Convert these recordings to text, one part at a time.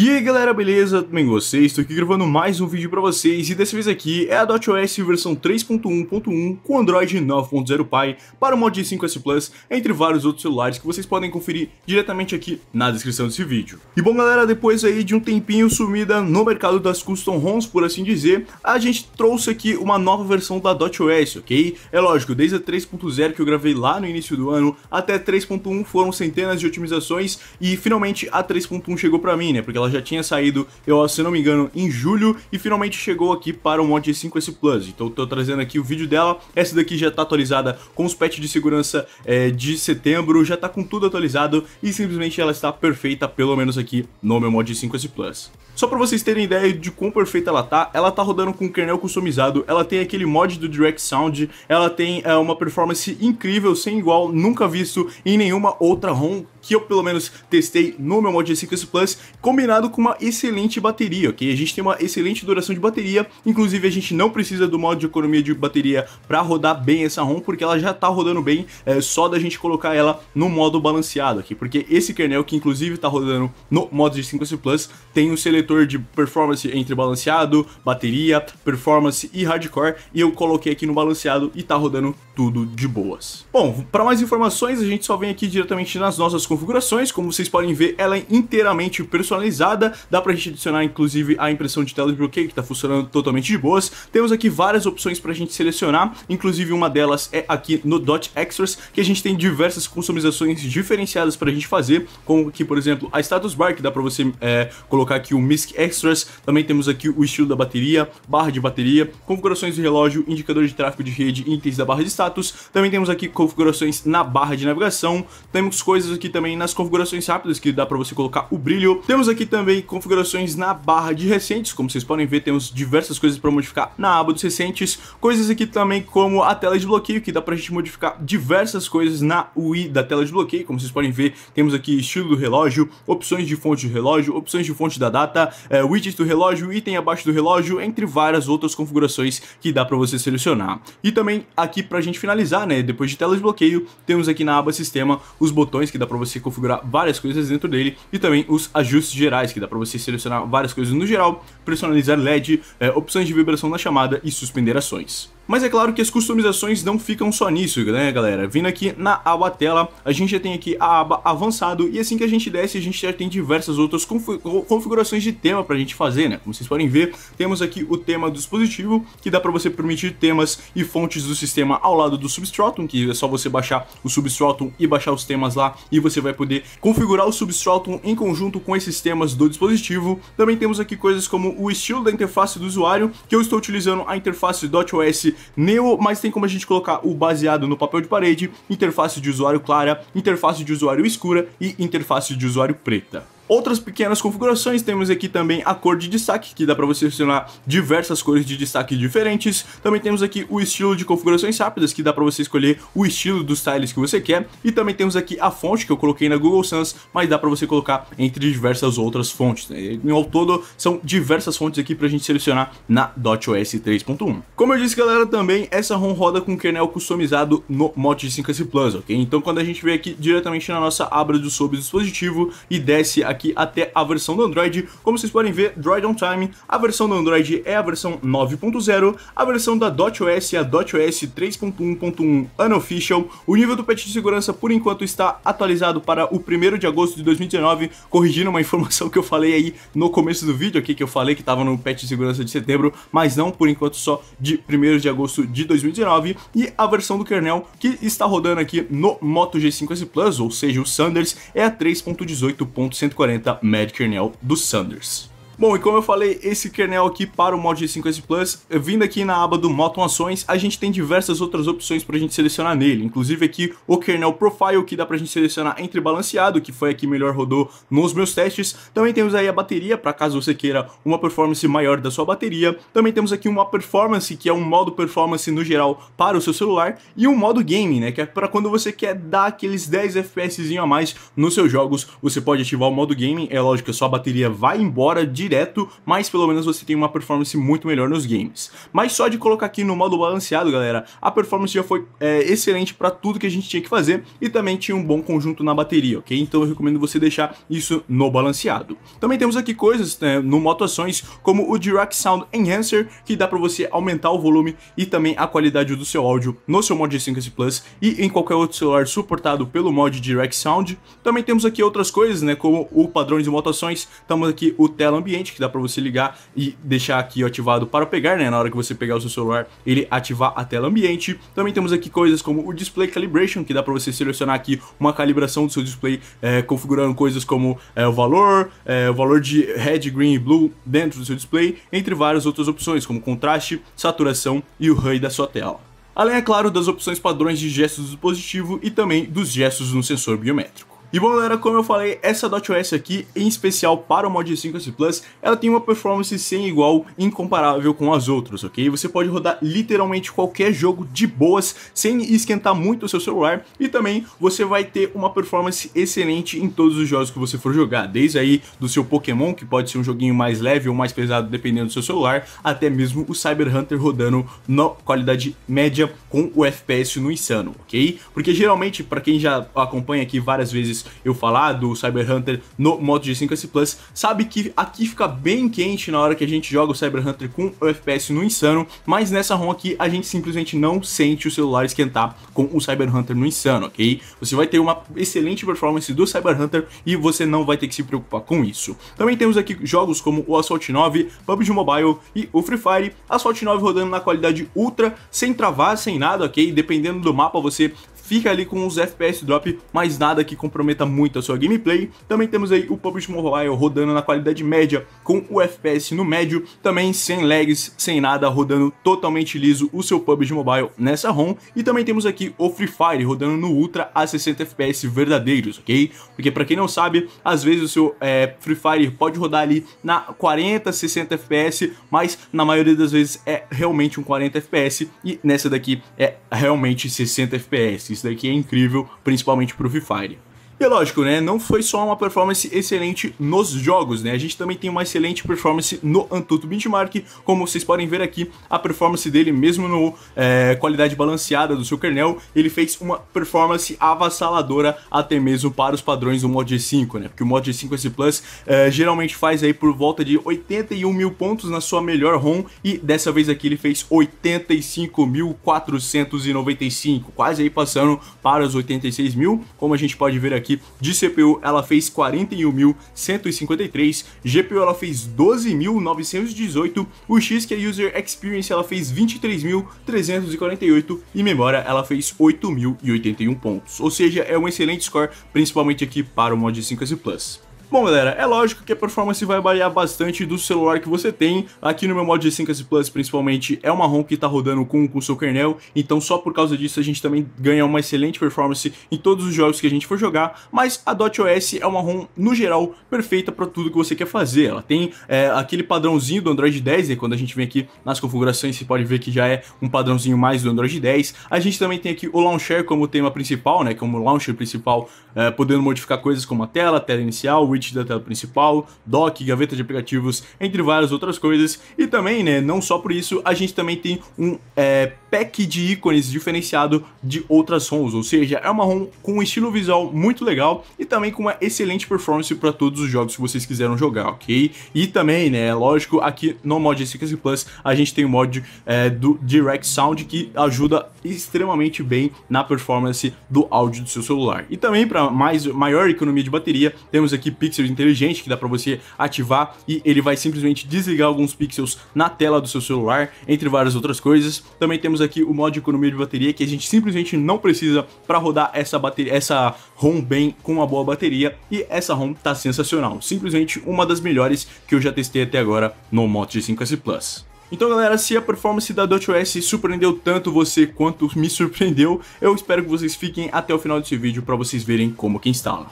E aí galera, beleza? Tudo bem com vocês? Estou aqui gravando mais um vídeo para vocês e dessa vez aqui é a DotOS versão 3.1.1 com Android 9.0 Pie para o Mod 5S Plus, entre vários outros celulares que vocês podem conferir diretamente aqui na descrição desse vídeo. E bom galera, depois aí de um tempinho sumida no mercado das custom ROMs, por assim dizer, a gente trouxe aqui uma nova versão da DotOS, ok? É lógico, desde a 3.0 que eu gravei lá no início do ano até 3.1 foram centenas de otimizações e finalmente a 3.1 chegou para mim, né? Porque ela ela já tinha saído, eu, se não me engano, em julho e finalmente chegou aqui para o Mod 5 S Plus. Então estou trazendo aqui o vídeo dela. Essa daqui já está atualizada com os patches de segurança é, de setembro, já está com tudo atualizado e simplesmente ela está perfeita, pelo menos aqui no meu Mod 5 S Plus. Só para vocês terem ideia de quão perfeita ela tá, ela tá rodando com um kernel customizado, ela tem aquele mod do Direct Sound, ela tem é, uma performance incrível, sem igual, nunca visto em nenhuma outra ROM que eu pelo menos testei no meu Mod de 5 s Plus, combinado com uma excelente bateria, ok? A gente tem uma excelente duração de bateria, inclusive a gente não precisa do modo de economia de bateria para rodar bem essa ROM, porque ela já tá rodando bem, é, só da gente colocar ela no modo balanceado aqui, porque esse kernel que inclusive tá rodando no modo de 5 s Plus, tem um seletor de performance entre balanceado, bateria, performance e hardcore, e eu coloquei aqui no balanceado e tá rodando tudo de boas. Bom, para mais informações, a gente só vem aqui diretamente nas nossas configurações, como vocês podem ver, ela é inteiramente personalizada, dá pra gente adicionar inclusive a impressão de tela de bloqueio, que tá funcionando totalmente de boas. Temos aqui várias opções pra gente selecionar, inclusive uma delas é aqui no Dot Extras, que a gente tem diversas customizações diferenciadas pra gente fazer, como aqui, por exemplo, a status bar, que dá pra você é, colocar aqui o um Risk Extras. Também temos aqui o estilo da bateria, barra de bateria, configurações do relógio, indicador de tráfego de rede, itens da barra de status. Também temos aqui configurações na barra de navegação. Temos coisas aqui também nas configurações rápidas, que dá para você colocar o brilho. Temos aqui também configurações na barra de recentes. Como vocês podem ver, temos diversas coisas para modificar na aba dos recentes. Coisas aqui também como a tela de bloqueio, que dá para a gente modificar diversas coisas na UI da tela de bloqueio. Como vocês podem ver, temos aqui estilo do relógio, opções de fonte de relógio, opções de fonte da data, é, widgets do relógio, item abaixo do relógio, entre várias outras configurações que dá para você selecionar. E também aqui para a gente finalizar, né, depois de tela de bloqueio, temos aqui na aba sistema os botões que dá para você configurar várias coisas dentro dele e também os ajustes gerais que dá para você selecionar várias coisas no geral, personalizar LED, é, opções de vibração na chamada e suspender ações. Mas é claro que as customizações não ficam só nisso, né galera? Vindo aqui na aba tela, a gente já tem aqui a aba avançado e assim que a gente desce, a gente já tem diversas outras configurações de tema pra gente fazer, né? Como vocês podem ver, temos aqui o tema do dispositivo, que dá pra você permitir temas e fontes do sistema ao lado do Substratum, que é só você baixar o Substratum e baixar os temas lá e você vai poder configurar o Substratum em conjunto com esses temas do dispositivo. Também temos aqui coisas como o estilo da interface do usuário, que eu estou utilizando a interface .os Neo, mas tem como a gente colocar o baseado no papel de parede, interface de usuário clara, interface de usuário escura e interface de usuário preta. Outras pequenas configurações, temos aqui também a cor de destaque, que dá para você selecionar diversas cores de destaque diferentes. Também temos aqui o estilo de configurações rápidas, que dá para você escolher o estilo dos tiles que você quer. E também temos aqui a fonte, que eu coloquei na Google Sans, mas dá para você colocar entre diversas outras fontes. Né? Ao todo, são diversas fontes aqui para a gente selecionar na .os 3.1. Como eu disse, galera, também essa ROM roda com kernel customizado no Mod 5S Plus, ok? Então quando a gente vem aqui diretamente na nossa abra do sobre dispositivo e desce aqui aqui até a versão do Android. Como vocês podem ver, Droid on Time, a versão do Android é a versão 9.0, a versão da DotOS é a OS 3.1.1 Unofficial. O nível do patch de segurança, por enquanto, está atualizado para o 1 de agosto de 2019, corrigindo uma informação que eu falei aí no começo do vídeo aqui, que eu falei que estava no patch de segurança de setembro, mas não, por enquanto, só de 1 de agosto de 2019. E a versão do kernel que está rodando aqui no Moto G5S Plus, ou seja, o Sanders, é a 3.18.140. 40 Mad Kernel do Sanders. Bom, e como eu falei, esse kernel aqui para o Mod G5S Plus, vindo aqui na aba do Moton Ações, a gente tem diversas outras opções para a gente selecionar nele, inclusive aqui o kernel Profile, que dá para a gente selecionar entre balanceado, que foi aqui melhor rodou nos meus testes, também temos aí a bateria, para caso você queira uma performance maior da sua bateria, também temos aqui uma performance, que é um modo performance no geral para o seu celular, e um modo game, né, que é para quando você quer dar aqueles 10 FPS a mais nos seus jogos, você pode ativar o modo game, é lógico que a sua bateria vai embora de direto, mas pelo menos você tem uma performance muito melhor nos games. Mas só de colocar aqui no modo balanceado, galera, a performance já foi é, excelente para tudo que a gente tinha que fazer e também tinha um bom conjunto na bateria, ok? Então eu recomendo você deixar isso no balanceado. Também temos aqui coisas né, no Moto Ações, como o Direct Sound Enhancer, que dá para você aumentar o volume e também a qualidade do seu áudio no seu mod 5S Plus e em qualquer outro celular suportado pelo mod Direct Sound. Também temos aqui outras coisas, né, como o padrão de Ações. temos aqui o tela ambiente, inteligente que dá para você ligar e deixar aqui ativado para pegar, né? Na hora que você pegar o seu celular, ele ativar a tela ambiente. Também temos aqui coisas como o Display Calibration, que dá para você selecionar aqui uma calibração do seu display, é, configurando coisas como é, o valor, é, o valor de red, green e blue dentro do seu display, entre várias outras opções, como contraste, saturação e o HUD da sua tela além, é claro, das opções padrões de gestos do dispositivo e também dos gestos no sensor biométrico. E bom galera, como eu falei, essa .OS aqui, em especial para o Mod 5S Plus, ela tem uma performance sem igual, incomparável com as outras, ok? Você pode rodar literalmente qualquer jogo de boas, sem esquentar muito o seu celular, e também você vai ter uma performance excelente em todos os jogos que você for jogar, desde aí do seu Pokémon, que pode ser um joguinho mais leve ou mais pesado, dependendo do seu celular, até mesmo o Cyber Hunter rodando na qualidade média com o FPS no insano, ok? Porque geralmente, para quem já acompanha aqui várias vezes vezes eu falar do Cyber Hunter no modo G5 S Plus, sabe que aqui fica bem quente na hora que a gente joga o Cyber Hunter com o FPS no Insano, mas nessa ROM aqui a gente simplesmente não sente o celular esquentar com o Cyber Hunter no Insano, ok? Você vai ter uma excelente performance do Cyber Hunter e você não vai ter que se preocupar com isso. Também temos aqui jogos como o Assault 9, PUBG Mobile e o Free Fire, Assault 9 rodando na qualidade ultra, sem travar, sem nada, ok? Dependendo do mapa você fica ali com os FPS drop, mas nada que comprometa muito a sua gameplay. Também temos aí o PUBG Mobile rodando na qualidade média, com o FPS no médio, também sem lags, sem nada, rodando totalmente liso o seu PUBG Mobile nessa ROM. E também temos aqui o Free Fire rodando no Ultra a 60 FPS verdadeiros, ok? Porque para quem não sabe, às vezes o seu é, Free Fire pode rodar ali na 40, 60 FPS, mas na maioria das vezes é realmente um 40 FPS e nessa daqui é realmente 60 FPS. Isso daqui é incrível, principalmente pro Free Fire. E lógico, né? Não foi só uma performance excelente nos jogos, né? A gente também tem uma excelente performance no Antutu Benchmark, como vocês podem ver aqui, a performance dele, mesmo no é, qualidade balanceada do seu kernel, ele fez uma performance avassaladora até mesmo para os padrões do Mod G5, né? Porque o Mod G5S Plus é, geralmente faz aí por volta de 81 mil pontos na sua melhor ROM e dessa vez aqui ele fez 85.495, quase aí passando para os 86 mil, como a gente pode ver aqui aqui, de CPU ela fez 41.153, GPU ela fez 12.918, o X que é User Experience ela fez 23.348 e memória ela fez 8.081 pontos. Ou seja, é um excelente score, principalmente aqui para o Mod 5S Plus. Bom, galera, é lógico que a performance vai variar bastante do celular que você tem. Aqui no meu modo de 5S Plus, principalmente, é uma ROM que está rodando com o seu kernel, então só por causa disso a gente também ganha uma excelente performance em todos os jogos que a gente for jogar, mas a Dot OS é uma ROM, no geral, perfeita para tudo que você quer fazer. Ela tem é, aquele padrãozinho do Android 10, e quando a gente vem aqui nas configurações, você pode ver que já é um padrãozinho mais do Android 10. A gente também tem aqui o Launcher como tema principal, né, como launcher principal, é, podendo modificar coisas como a tela, a tela inicial, o da tela principal, dock, gaveta de aplicativos, entre várias outras coisas. E também, né, não só por isso, a gente também tem um é, pack de ícones diferenciado de outras ROMs, ou seja, é uma ROM com um estilo visual muito legal e também com uma excelente performance para todos os jogos que vocês quiseram jogar, ok? E também, né, é lógico, aqui no mod Secrecy Plus a gente tem o mod é, do Direct Sound que ajuda extremamente bem na performance do áudio do seu celular. E também para mais maior economia de bateria, temos aqui pixels inteligente que dá para você ativar e ele vai simplesmente desligar alguns pixels na tela do seu celular, entre várias outras coisas. Também temos aqui o modo de economia de bateria que a gente simplesmente não precisa para rodar essa bateria, essa ROM bem com uma boa bateria e essa ROM tá sensacional, simplesmente uma das melhores que eu já testei até agora no Moto G5S Plus. Então galera, se a performance da DotOS surpreendeu tanto você quanto me surpreendeu, eu espero que vocês fiquem até o final desse vídeo para vocês verem como que instala.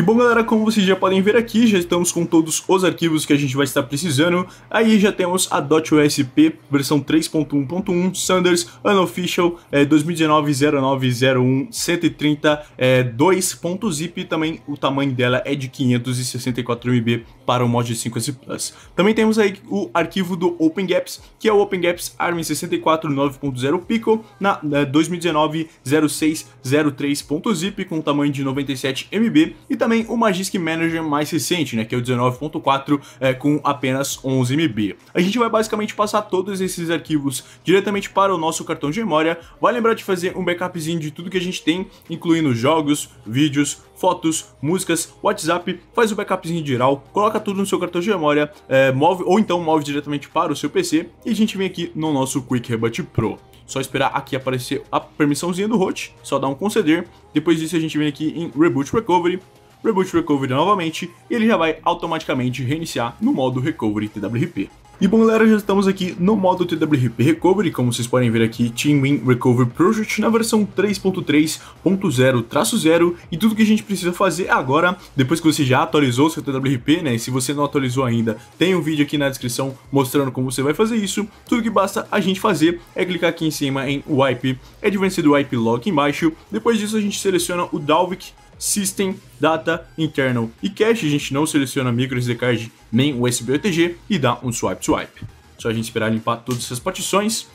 E bom galera, como vocês já podem ver aqui, já estamos com todos os arquivos que a gente vai estar precisando. Aí já temos a .usp versão 3.1.1, Sanders, Unofficial, é, 2019-0901-130, é, 2.zip, também o tamanho dela é de 564 MB para o mod 5S Plus. Também temos aí o arquivo do OpenGaps, que é o OpenGaps ARM 64 9.0 Pico na, na 2019-0603.zip com tamanho de 97 MB e também o Magisk Manager mais recente, né, que é o 19.4 é, com apenas 11 MB. A gente vai basicamente passar todos esses arquivos diretamente para o nosso cartão de memória. Vai lembrar de fazer um backupzinho de tudo que a gente tem, incluindo jogos, vídeos, fotos, músicas, WhatsApp, faz o backupzinho geral, coloca tudo no seu cartão de memória, é, move ou então move diretamente para o seu PC e a gente vem aqui no nosso Quick Rebut Pro. Só esperar aqui aparecer a permissãozinha do root, só dar um conceder. Depois disso a gente vem aqui em Reboot Recovery, Reboot Recovery novamente, e ele já vai automaticamente reiniciar no modo Recovery TWRP. E bom galera, já estamos aqui no modo TWRP Recovery, como vocês podem ver aqui, TeamWin Recovery Project na versão 3.3.0-0 e tudo que a gente precisa fazer agora, depois que você já atualizou seu TWRP, né, e se você não atualizou ainda, tem um vídeo aqui na descrição mostrando como você vai fazer isso, tudo que basta a gente fazer é clicar aqui em cima em Wipe, Advanced é Wipe Log embaixo, depois disso a gente seleciona o Dalvik System, Data, Internal e Cache. A gente não seleciona micro SD card nem USB OTG e dá um swipe swipe. Só a gente esperar limpar todas essas partições.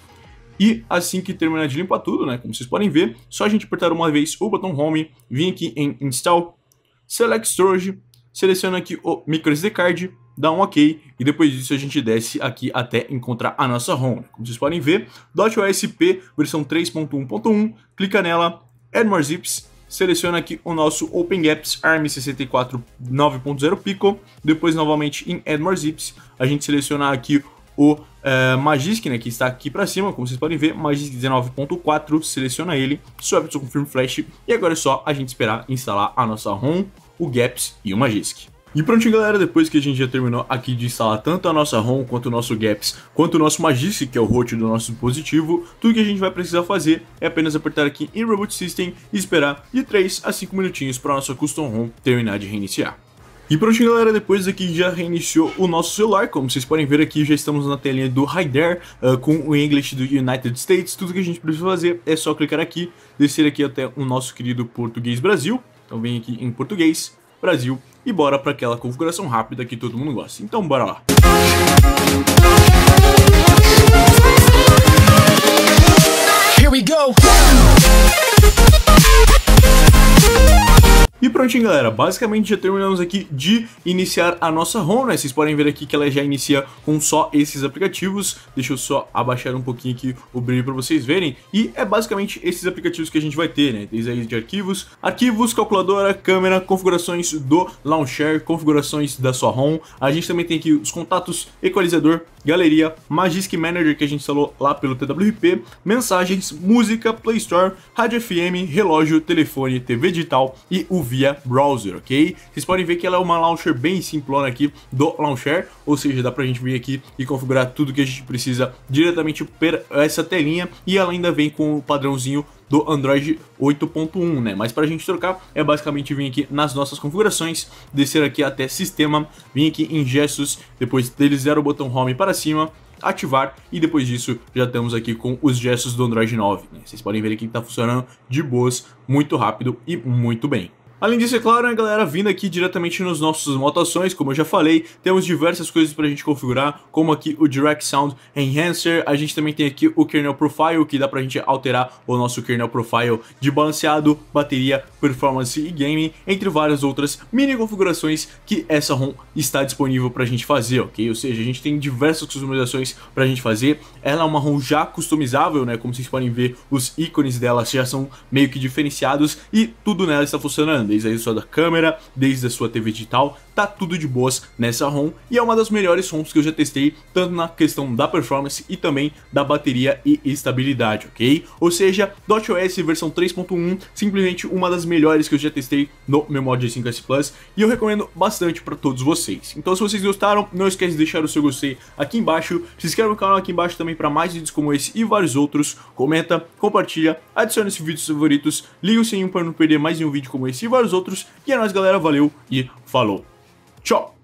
E assim que terminar de limpar tudo, né, como vocês podem ver, só a gente apertar uma vez o botão Home, vir aqui em Install, Select Storage, seleciona aqui o micro SD card, dá um OK e depois disso a gente desce aqui até encontrar a nossa ROM. Como vocês podem ver, .osp versão 3.1.1, clica nela, add more zips seleciona aqui o nosso Open Gaps ARM 64 9.0 Pico, depois novamente em Add More Zips, a gente seleciona aqui o é, Magisk, né, que está aqui para cima, como vocês podem ver, Magisk 19.4, seleciona ele, sobe o confirm flash e agora é só a gente esperar instalar a nossa ROM, o Gaps e o Magisk. E pronto, galera, depois que a gente já terminou aqui de instalar tanto a nossa ROM, quanto o nosso GAPS, quanto o nosso Magisk que é o root do nosso dispositivo, tudo que a gente vai precisar fazer é apenas apertar aqui em Reboot System e esperar de 3 a 5 minutinhos para a nossa Custom ROM terminar de reiniciar. E pronto galera, depois aqui já reiniciou o nosso celular, como vocês podem ver aqui já estamos na telinha do Hi There, uh, ah, com o English do United States, tudo que a gente precisa fazer é só clicar aqui, descer aqui até o nosso querido Português Brasil, então vem aqui em Português, Brasil, e bora para aquela configuração rápida que todo mundo gosta. Então bora lá. Here we go. prontinho, galera. Basicamente já terminamos aqui de iniciar a nossa ROM, né? Vocês podem ver aqui que ela já inicia com só esses aplicativos. Deixa eu só abaixar um pouquinho aqui o brilho para vocês verem. E é basicamente esses aplicativos que a gente vai ter, né? Desde aí de arquivos, arquivos, calculadora, câmera, configurações do Launcher, configurações da sua ROM. A gente também tem aqui os contatos, equalizador, galeria, Magisk Manager que a gente instalou lá pelo TWP, mensagens, música, Play Store, rádio FM, relógio, telefone, TV digital e o via browser, ok? Vocês podem ver que ela é uma launcher bem simplona aqui do Launcher, ou seja, dá pra gente vir aqui e configurar tudo que a gente precisa diretamente per essa telinha e ela ainda vem com o padrãozinho do Android 8.1, né? Mas para a gente trocar é basicamente vir aqui nas nossas configurações, descer aqui até sistema, vir aqui em gestos, depois deslizar o botão home para cima, ativar e depois disso já estamos aqui com os gestos do Android 9. Né? Vocês podem ver aqui que está funcionando de boas, muito rápido e muito bem. Além disso, é claro, a né, galera, vindo aqui diretamente nos nossos motações, como eu já falei, temos diversas coisas para a gente configurar, como aqui o Direct Sound Enhancer, a gente também tem aqui o Kernel Profile, que dá para a gente alterar o nosso Kernel Profile de balanceado, bateria, performance e game, entre várias outras mini configurações que essa ROM está disponível para a gente fazer, ok? Ou seja, a gente tem diversas customizações para a gente fazer, ela é uma ROM já customizável, né, como vocês podem ver, os ícones dela já são meio que diferenciados e tudo nela está funcionando desde a sua câmera, desde a sua TV digital, tá tudo de boas nessa ROM e é uma das melhores ROMs que eu já testei, tanto na questão da performance e também da bateria e estabilidade, ok? Ou seja, DotOS versão 3.1, simplesmente uma das melhores que eu já testei no meu Mod 5S Plus e eu recomendo bastante para todos vocês. Então se vocês gostaram, não esquece de deixar o seu gostei aqui embaixo, se inscreve no canal aqui embaixo também para mais vídeos como esse e vários outros, comenta, compartilha, adicione esse vídeo favoritos, liga o sininho para não perder mais nenhum vídeo como esse vários outros. E é nóis, galera. Valeu e falou. Tchau!